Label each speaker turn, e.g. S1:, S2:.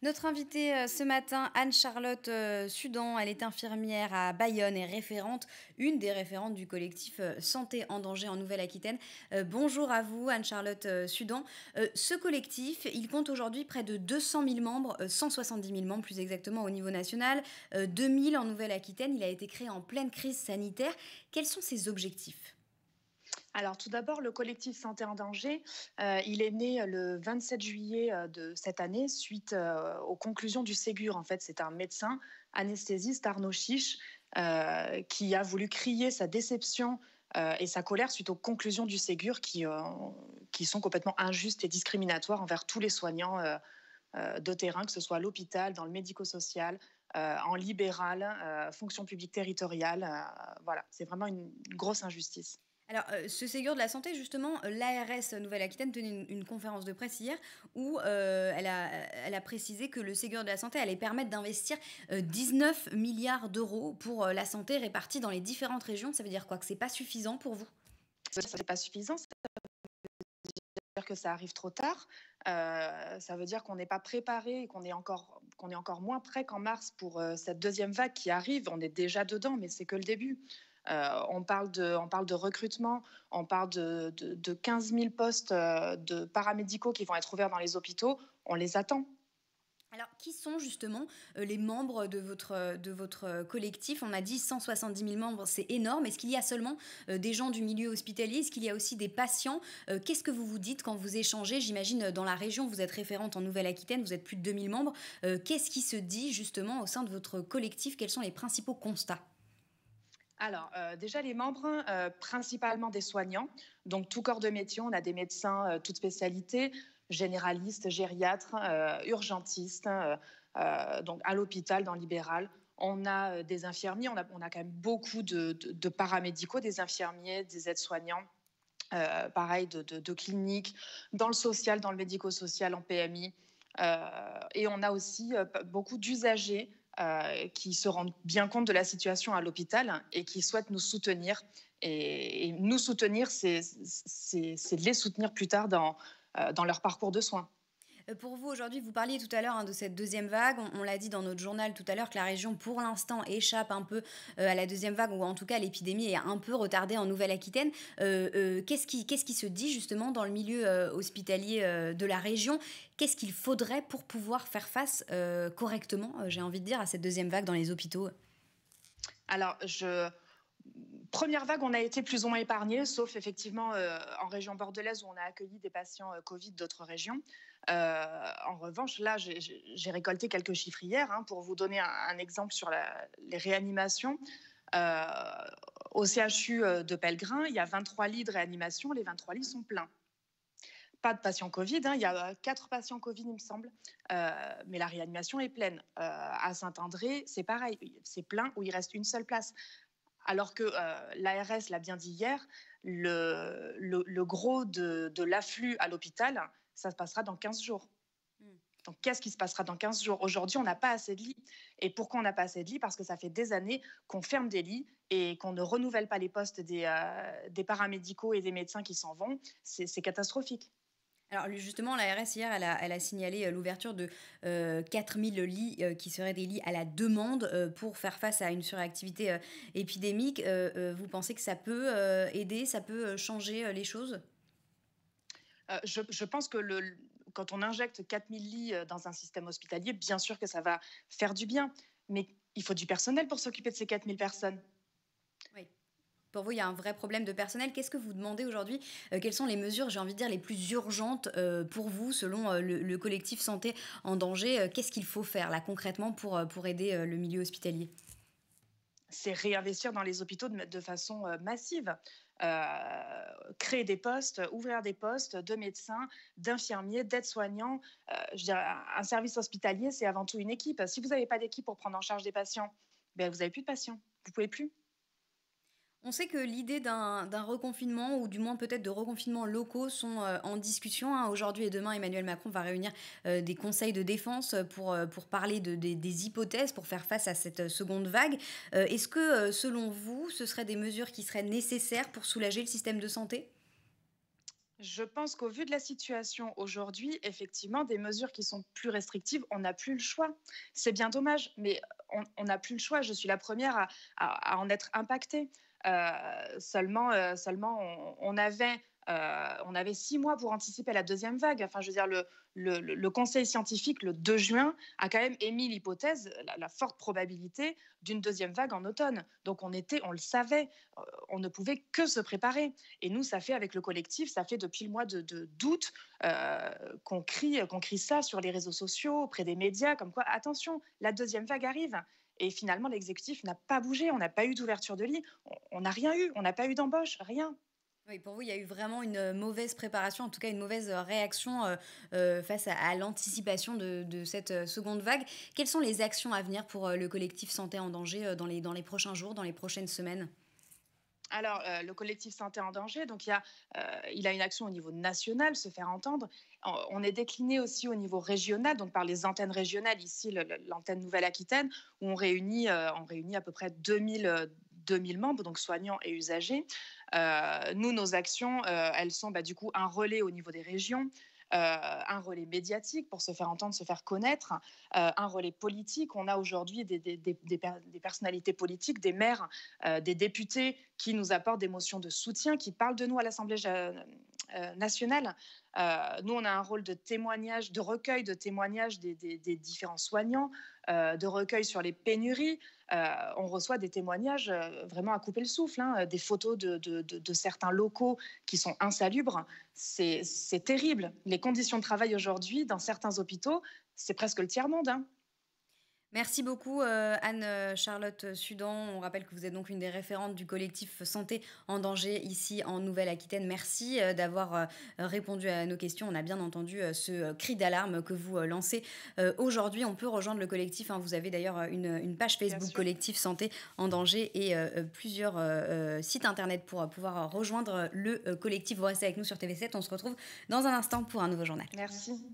S1: Notre invitée euh, ce matin, Anne-Charlotte euh, Sudan, elle est infirmière à Bayonne et référente, une des référentes du collectif euh, Santé en danger en Nouvelle-Aquitaine. bonjour à vous, Anne-Charlotte Sudan. ce collectif, il compte aujourd'hui près de 200 000 membres, 170 000 membres plus exactement au niveau national, 2 000 en Nouvelle-Aquitaine. Il a été
S2: créé en pleine crise sanitaire. Quels sont ses objectifs alors tout d'abord, le collectif Santé en danger, euh, il est né euh, le 27 juillet euh, de cette année suite aux conclusions du Ségur. En fait, c'est un médecin anesthésiste, Arnaud Chiche, qui a voulu crier sa déception et sa colère suite aux conclusions du Ségur qui, sont complètement injustes et discriminatoires envers tous les soignants de terrain, que ce soit à l'hôpital, dans le médico-social, en libéral, fonction publique territoriale. voilà, c'est vraiment une grosse injustice.
S1: Alors, euh, ce Ségur de la Santé, justement, euh, l'ARS Nouvelle-Aquitaine tenait une, conférence de presse hier où euh, elle, a, précisé que le Ségur de la Santé allait permettre d'investir 19 milliards d'euros pour la santé répartis dans les différentes régions. Ça veut dire quoi Que ce n'est pas suffisant pour vous Ça, c'est pas suffisant. Ça veut
S2: dire que ça arrive trop tard. ça veut dire qu'on n'est pas préparé qu'on est encore qu'on est encore moins prêt qu'en mars pour cette deuxième vague qui arrive. On est déjà dedans, mais c'est que le début. Euh, on, parle de, recrutement, on parle de, 15 000 postes euh, de paramédicaux qui vont être ouverts dans les hôpitaux. On les attend.
S1: Alors, qui sont justement euh, les membres de votre, collectif On a dit 170 000 membres, c'est énorme. Est-ce qu'il y a seulement des gens du milieu hospitalier Est-ce qu'il y a aussi des patients Qu'est-ce que vous vous dites quand vous échangez J'imagine dans la région, vous êtes référente en Nouvelle-Aquitaine, vous êtes plus de 2000 membres. Qu'est-ce qui se dit justement au sein de votre collectif Quels sont les principaux constats
S2: alors, euh, déjà, les membres, euh, principalement des soignants. Donc, tout corps de métier, on a des médecins, euh, toute toutes spécialités, généralistes, gériatres, urgentistes, donc à l'hôpital, dans libéral. On a des infirmiers, on a, quand même beaucoup de, paramédicaux, des infirmiers, des aides-soignants. pareil, de, de, cliniques, dans le social, dans le médico-social, en PMI. et on a aussi beaucoup d'usagers euh, qui se rendent bien compte de la situation à l'hôpital et qui souhaitent nous soutenir. Et, nous soutenir, c'est les soutenir plus tard dans euh, leur parcours de soins.
S1: Euh, pour vous, aujourd'hui, vous parliez tout à l'heure hein, de cette deuxième vague. On, l'a dit dans notre journal tout à l'heure que la région, pour l'instant, échappe un peu euh, à la deuxième vague, ou en tout cas, l'épidémie est un peu retardée en Nouvelle-Aquitaine. Euh, qu'est-ce, qui, qu'est-ce qui se dit justement dans le milieu hospitalier de la région Qu'est-ce qu'il faudrait pour pouvoir
S2: faire face correctement, j'ai envie de dire, à cette deuxième vague dans les hôpitaux Alors, je première vague, on a été plus ou moins épargné, sauf effectivement euh, en région bordelaise où on a accueilli des patients euh, Covid d'autres régions. Euh, en revanche, là, j'ai récolté quelques chiffres hier hein, pour vous donner un, exemple sur les réanimations. au CHU de Pellegrin, il y a 23 lits de réanimation, les 23 lits sont pleins. Pas de patients Covid, hein, il y a 4 patients Covid, il me semble, mais la réanimation est pleine. à Saint-André, c'est pareil, c'est plein où il reste une seule place. Alors que euh, l'ARS l'a bien dit hier, le, gros de, de l'afflux à l'hôpital, ça se passera dans 15 jours. Hmm. Donc, qu'est-ce qui se passera dans 15 jours Aujourd'hui, on n'a pas assez de lits. Et pourquoi on n'a pas assez de lits Parce que ça fait des années qu'on ferme des lits et qu'on ne renouvelle pas les postes des euh, paramédicaux et des médecins qui s'en vont. C'est catastrophique. Alors justement, RS hier, elle a, signalé euh, l'ouverture de
S1: 4000 euh, lits euh, qui seraient des lits à la demande pour faire face à une suractivité épidémique. vous pensez que ça peut aider, ça peut changer les choses
S2: je, pense que quand on injecte 4000 lits dans un système hospitalier, bien sûr que ça va faire du bien, mais il faut du personnel pour s'occuper de ces 4000 personnes pour vous, il y a un vrai problème de personnel. Qu'est-ce que vous demandez aujourd'hui euh, Quelles
S1: sont les mesures, j'ai envie de dire, les plus urgentes euh, pour vous, selon euh, le, collectif Santé en
S2: danger Qu'est-ce qu'il faut faire là concrètement pour,
S1: pour aider le milieu hospitalier c'est
S2: réinvestir dans les hôpitaux de, façon massive. créer des postes, ouvrir des postes de médecins, d'infirmiers, d'aides-soignants. un service hospitalier, c'est avant tout une équipe. Si vous n'avez pas d'équipe pour prendre en charge des patients, ben vous n'avez plus de patients. Vous pouvez plus. On sait que l'idée d'un reconfinement, ou du moins peut-être de reconfinements
S1: locaux, sont euh, en discussion. Hein. Aujourd'hui et demain, Emmanuel Macron va réunir euh, des conseils de défense pour, euh, parler des hypothèses, pour faire face à cette seconde vague. Est-ce que, selon vous, ce seraient des mesures qui seraient nécessaires pour soulager le système de santé
S2: je pense qu'au vu de la situation aujourd'hui, effectivement, des mesures qui sont plus restrictives, on n'a plus le choix. C'est bien dommage, mais on n'a plus le choix. Je suis la première à en être impactée. Euh, seulement, euh, seulement euh, on, avait six mois pour anticiper la deuxième vague. Enfin, je veux dire, le, Conseil scientifique, le 2 juin, a quand même émis l'hypothèse, la, forte probabilité d'une deuxième vague en automne. Donc, on était, on le savait, on ne pouvait que se préparer. Et nous, ça fait avec le collectif, ça fait depuis le mois de, d'août qu'on crie, qu'on crie ça sur les réseaux sociaux, auprès des médias, comme quoi, attention, la deuxième vague arrive. Et finalement, l'exécutif n'a pas bougé. On n'a pas eu d'ouverture de lit. On n'a rien eu. On n'a pas eu d'embauche. Rien. pour vous, il y a eu vraiment une
S1: euh, mauvaise préparation, en tout cas une mauvaise euh, réaction euh, face à, l'anticipation de, cette seconde vague. Quelles sont les actions à venir pour le collectif Santé en danger dans les prochains jours, dans les prochaines semaines
S2: alors, euh, le collectif Santé en danger, donc euh, il, a, une action au niveau national, se faire entendre. On est décliné aussi au niveau régional, donc par les antennes régionales, ici l'antenne Nouvelle-Aquitaine, où on réunit, euh, à peu près 2000, 2000 membres, donc soignants et usagers. nous, nos actions, elles sont bah, du coup un relais au niveau des régions. Euh, un relais médiatique pour se faire entendre, se faire connaître, euh, un relais politique. On a aujourd'hui des, personnalités politiques, des maires, euh, des députés qui nous apportent des motions de soutien, qui parlent de nous à l'Assemblée euh, euh, nous, on a un rôle de témoignage, de recueil de témoignages des, différents soignants, euh, de recueil sur les pénuries. on reçoit des témoignages vraiment à couper le souffle, hein, des photos de, certains locaux qui sont insalubres. C'est terrible. Les conditions de travail aujourd'hui dans certains hôpitaux, c'est presque le tiers-monde. Hein.
S1: Merci beaucoup euh, Anne-Charlotte euh, euh, Sudan. On rappelle que vous êtes donc une des référentes du collectif Santé en danger ici en Nouvelle-Aquitaine. Merci d'avoir répondu à nos questions. On a bien entendu ce cri d'alarme que vous lancez aujourd'hui. On peut rejoindre le collectif. Hein. Vous avez d'ailleurs une, page Facebook collectif Santé en danger et plusieurs sites internet pour pouvoir rejoindre le collectif. Vous restez avec nous sur TV7. On se retrouve dans un instant pour un nouveau journal. Merci.